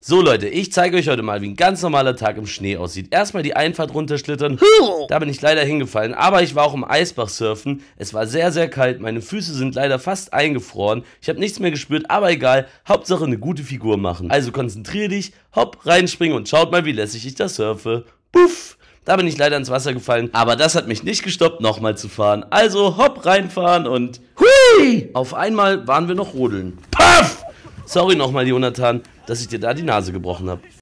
So Leute, ich zeige euch heute mal, wie ein ganz normaler Tag im Schnee aussieht. Erstmal die Einfahrt runterschlittern, da bin ich leider hingefallen, aber ich war auch im Eisbach surfen. Es war sehr, sehr kalt, meine Füße sind leider fast eingefroren. Ich habe nichts mehr gespürt, aber egal, Hauptsache eine gute Figur machen. Also konzentrier dich, hopp, reinspringen und schaut mal, wie lässig ich da surfe. Puff! Da bin ich leider ins Wasser gefallen, aber das hat mich nicht gestoppt, nochmal zu fahren. Also hopp, reinfahren und hui! Auf einmal waren wir noch rodeln. Puff! Sorry nochmal, Jonathan dass ich dir da die Nase gebrochen habe.